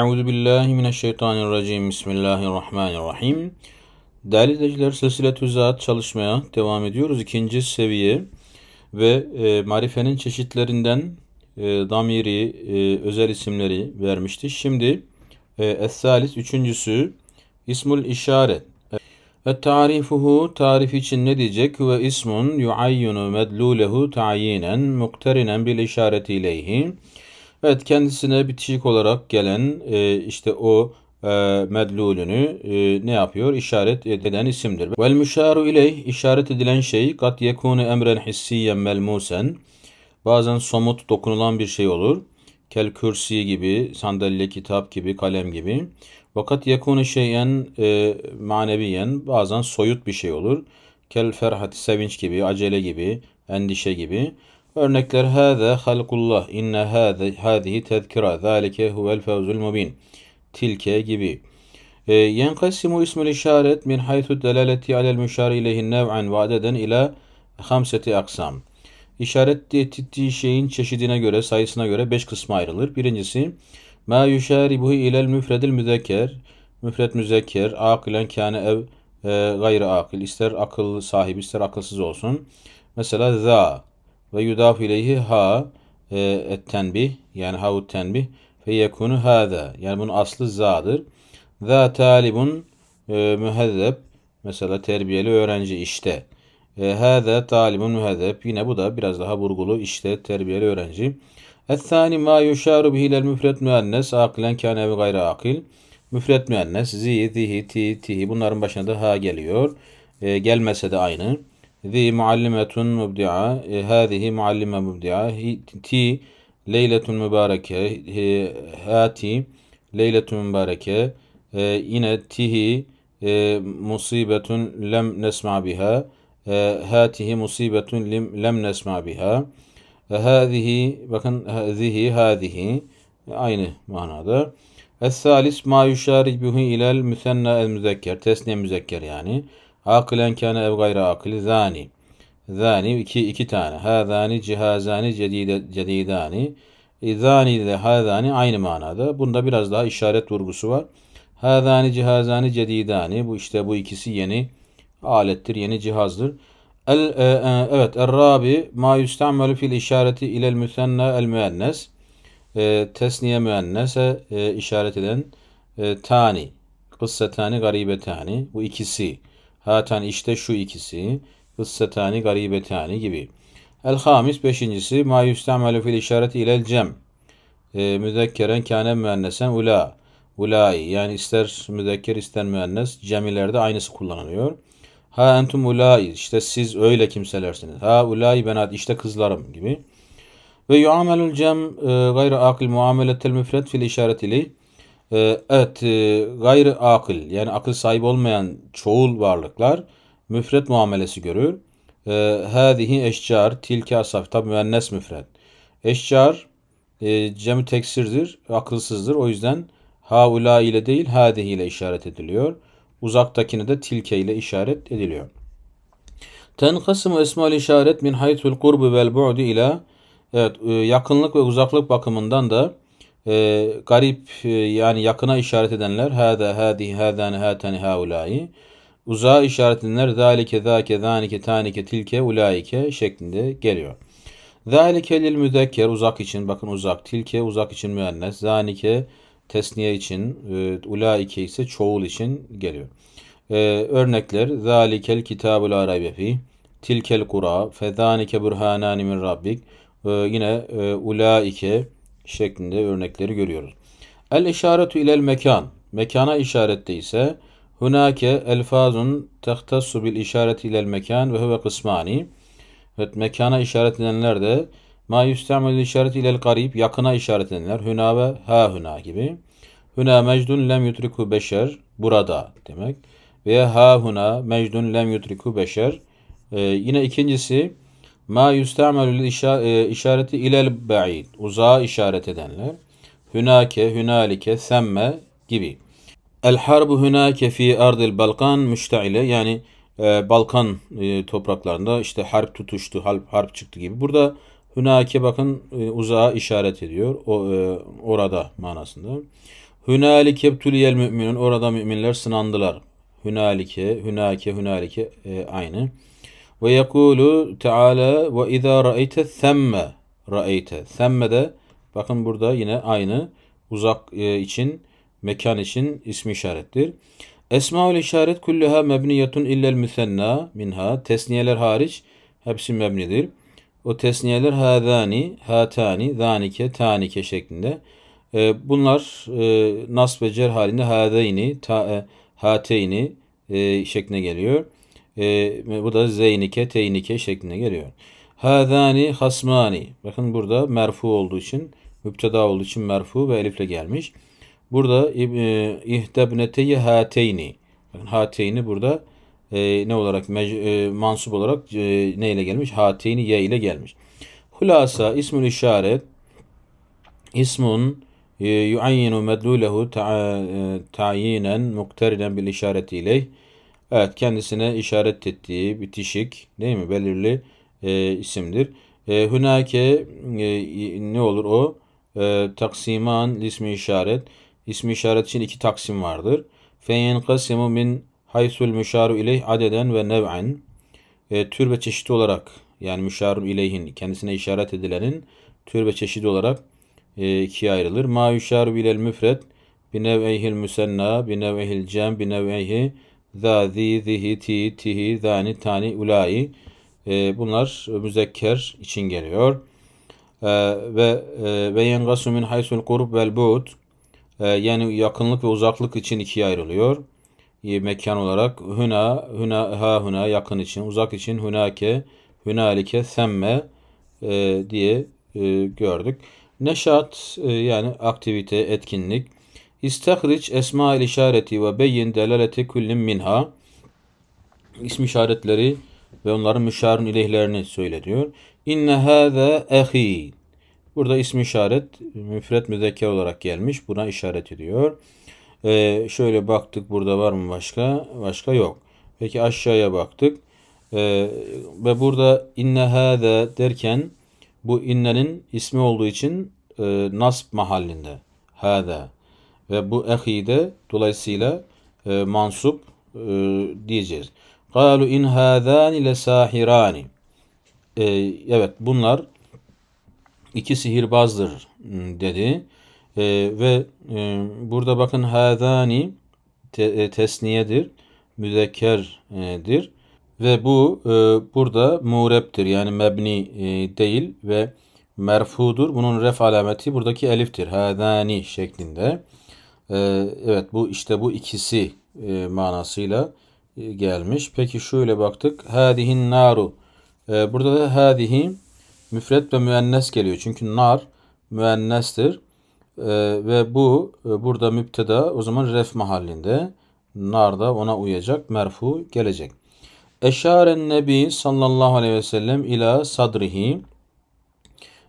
Euzu billahi mineşşeytanirracim. Bismillahirrahmanirrahim. Değerli izleyiciler, silsiletü zat çalışmaya devam ediyoruz. İkinci seviye ve e, marifenin çeşitlerinden e, damiri, e, özel isimleri vermişti. Şimdi e, es-salis üçüncüsü ismul işaret. Ve tarifuhu tarif için ne diyecek? Ve ismun yuayyunu medlulehu ta'yinen muqtarinen bil işareti ileyhi. Evet kendisine bitişik olarak gelen e, işte o e, medlulünü e, ne yapıyor? İşaret eden isimdir. Vel müşaru ileyh işaret edilen şey kat yekunu emren hissiyen melmusen bazen somut dokunulan bir şey olur. Kel kürsi gibi, sandalye, kitap gibi, kalem gibi. Fakat yekunu şeyen e, maneviyen bazen soyut bir şey olur. Kel ferhat, sevinç gibi, acele gibi, endişe gibi. Örnekler hâze halkullah, inne hâze, hâzihi tezkira, zâlike huvel fevzul mubin. Tilke gibi. E, ee, Yenkasimu ismül işaret min haythu delaleti alel müşari ileyhin nev'an vadeden ila hamseti aksam. İşaret ettiği şeyin çeşidine göre, sayısına göre beş kısma ayrılır. Birincisi, ma yuşaribuhu ilel müfredil müzekker, müfred müzekker, akilen kâne ev e, gayrı akil, ister akıl sahibi, ister akılsız olsun. Mesela za, ve yudaf ileyhi ha e, et tenbih yani ha tenbih fe yekunu hâzâ yani bunun aslı zâdır. Zâ talibun e, mühezzeb mesela terbiyeli öğrenci işte. E, hâzâ talibun mühezzeb yine bu da biraz daha vurgulu işte terbiyeli öğrenci. Ethani ma yuşaru bihilel müfret müennes akilen kâne ve gayre akil. Müfret müennes zi, zihi, ti, tihi bunların başına da ha geliyor. E, gelmese de aynı. ذي معلمة مبدعة هذه معلمة مبدعة تي ليلة mübareke hati leyletun mübareke e, yine tihi e, musibetun lem nesma biha e, hatihi musibetun lim, lem nesma biha e, hadihi bakın hadihi hadihi aynı manada Es-salis ma yuşarih bihi ilel müsenna el müzekker tesniye yani Akilen kâne ev gayre akil zani. Zani iki, iki tane. Hazani cihazani cedide, cedidani. E, zani ile hazani aynı manada. Bunda biraz daha işaret vurgusu var. Hazani cihazani cedidani. Bu işte bu ikisi yeni alettir, yeni cihazdır. El, e, e, evet, el-rabi ma yustamelü fil işareti ilel müsenne, el müennes. E, tesniye müennese e, işaret eden e, tani, kıssetani, garibetani. Bu ikisi. Hatan işte şu ikisi. Kıssetani garibetani gibi. El hamis beşincisi ma yustamelu fil işareti ilel cem. E, müzekkeren kâne müennesen ula. Ulai yani ister müzekker ister müennes cemilerde aynısı kullanılıyor. Ha entum ulai işte siz öyle kimselersiniz. Ha ulai benat işte kızlarım gibi. Ve yuamelul cem e, gayra akil muameletel müfret fil işaret işaretili. Ee, evet, e, gayrı akıl yani akıl sahibi olmayan çoğul varlıklar müfret muamelesi görür. Ee, hâzihi eşcar, tilki asaf, tabi müennes müfret. Eşcar e, cemi teksirdir, akılsızdır. O yüzden haula ile değil hâzihi ile işaret ediliyor. Uzaktakine de tilke ile işaret ediliyor. Tenkasım esmal işaret min haytul kurbu vel bu'di ile evet, e, yakınlık ve uzaklık bakımından da e, garip e, yani yakına işaret edenler hâdâ hâdî hâdâni hâtani hâulâi uzağa işaret edenler zâlike zâke zânike tânike tilke ulâike şeklinde geliyor. Zâlike lil müzekker uzak için bakın uzak tilke uzak için müennes zanike tesniye için e, ulâike ise çoğul için geliyor. E, örnekler zâlikel kitabul arabi fi tilkel kura fezânike burhanâni min rabbik e, yine e, ulâike şeklinde örnekleri görüyoruz. El işaretu ilel mekan. Mekana işarette ise hunake elfazun tehtassu bil işareti ilel mekan ve huve kısmani. Evet mekana işaret edenler de ma yustamil işaret ilel garib yakına işaret edenler hüna ve ha hüna gibi. Hüna mecdun lem yutriku beşer burada demek. Veya ha huna mecdun lem yutriku beşer. Ee, yine ikincisi Ma yüstemelül e, işareti ilel ba'id. Uzağa işaret edenler. Hünake, hünalike, semme gibi. El harbu hünake fi ardil balkan müşteile. Yani e, Balkan e, topraklarında işte harp tutuştu, harp, harp çıktı gibi. Burada hünake bakın e, uzağa işaret ediyor. O e, orada manasında. Hünalike ebtüliyel müminin Orada müminler sınandılar. Hünalike, hünake, hünalike e, aynı. Ve yekulu Teala ve izâ ra'eyte semme ra'eyte. Semme de bakın burada yine aynı uzak e, için mekan için ismi işarettir. Esmaül işaret kulluha mebniyetun illel müsenna minha. Tesniyeler hariç hepsi mebnidir. O tesniyeler hadani, hatani, zanike, tanike şeklinde. E, bunlar e, nasb ve cer halinde hadeyni, ta, e, hateyni e, geliyor. E, bu da zeynike, teynike şeklinde geliyor. Hazani hasmani. Bakın burada merfu olduğu için, müpteda olduğu için merfu ve elifle gelmiş. Burada e, ihtebneteyi hateyni. Bakın hateyni burada e, ne olarak e, mansup olarak e, ne ile gelmiş? Hateyni ye ile gelmiş. Hulasa ismül e, e, işaret ismun yuayyinu medlulehu ta'yinen muqtarinen bil işareti Evet kendisine işaret ettiği bitişik değil mi belirli e, isimdir. E, hünake e, ne olur o? E, taksiman ismi işaret. İsmi işaret için iki taksim vardır. Feyenkasimu min haysul müşaru ileyh adeden ve nev'en. E, tür ve çeşidi olarak yani müşarun ileyhin kendisine işaret edilenin tür ve çeşidi olarak e, ikiye ayrılır. Ma yuşaru bilel müfret bineveyhil müsenna bineveyhil cem bineveyhi Za, zi, zihi, ti, tihi, zani, tani, ulai. E, bunlar müzekker için geliyor. Ee, e, ve ve yengasu min haysul kurb vel bu'd. E, ee, yani yakınlık ve uzaklık için ikiye ayrılıyor. E, mekan olarak huna huna ha huna yakın için, uzak için hünake, hünalike, semme e, diye e, gördük. Neşat e, yani aktivite, etkinlik. İstehriç esma-el işareti ve beyin delaleti kullin minha. İsm işaretleri ve onların müşarun ilehlerini söyle diyor. İnne hâze ehi. Burada ismi işaret müfret müzekker olarak gelmiş. Buna işaret ediyor. Ee, şöyle baktık burada var mı başka? Başka yok. Peki aşağıya baktık. Ee, ve burada inne hâze derken bu innenin ismi olduğu için e, nasb mahallinde. Hâze. Ve bu ehi de dolayısıyla e, mansup e, diyeceğiz. Kalu in hâzâni lesâhirâni. E, evet bunlar iki sihirbazdır dedi. E, ve e, burada bakın hâzâni te, e, tesniyedir. Müzekkerdir. Ve bu e, burada muğreptir. Yani mebni e, değil ve merfudur. Bunun ref alameti buradaki eliftir. Hâzâni şeklinde. Ee, evet bu işte bu ikisi e, manasıyla e, gelmiş. Peki şöyle baktık. Hadihin naru. Ee, burada da hadihi müfret ve müennes geliyor. Çünkü nar müennestir. Ee, ve bu e, burada müpteda o zaman ref mahallinde. Nar da ona uyacak. Merfu gelecek. Eşaren Nebi sallallahu aleyhi ve sellem ila sadrihi.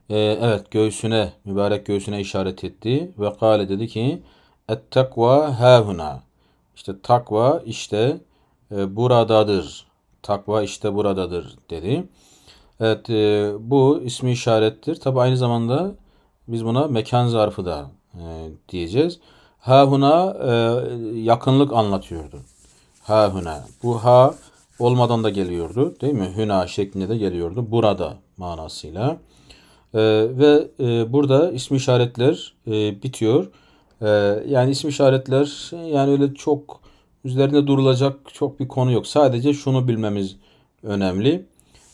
Evet göğsüne, mübarek göğsüne işaret etti. Ve kale dedi ki Et takva hâhuna. İşte takva işte e, buradadır. Takva işte buradadır dedi. Evet e, bu ismi işarettir. Tabi aynı zamanda biz buna mekan zarfı da e, diyeceğiz. Hâhuna e, yakınlık anlatıyordu. Hâhuna. Bu ha olmadan da geliyordu değil mi? Hüna şeklinde de geliyordu. Burada manasıyla. Ee, ve e, burada ismi işaretler e, bitiyor. Ee, yani isim işaretler yani öyle çok üzerinde durulacak çok bir konu yok. Sadece şunu bilmemiz önemli.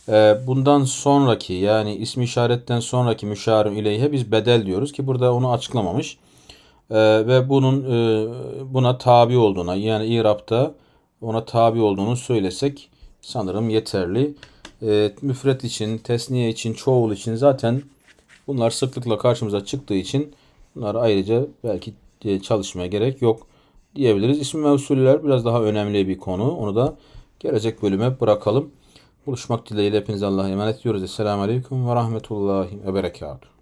Ee, bundan sonraki yani ismi işaretten sonraki müşarun ileyhe biz bedel diyoruz ki burada onu açıklamamış. Ee, ve bunun e, buna tabi olduğuna yani İrab'da ona tabi olduğunu söylesek sanırım yeterli. müfret için, tesniye için, çoğul için zaten bunlar sıklıkla karşımıza çıktığı için Bunlar ayrıca belki e, çalışmaya gerek yok diyebiliriz. İsim ve usuller biraz daha önemli bir konu. Onu da gelecek bölüme bırakalım. Buluşmak dileğiyle hepinize Allah'a emanet ediyoruz. Esselamu Aleyküm ve Rahmetullahi ve Berekatuhu.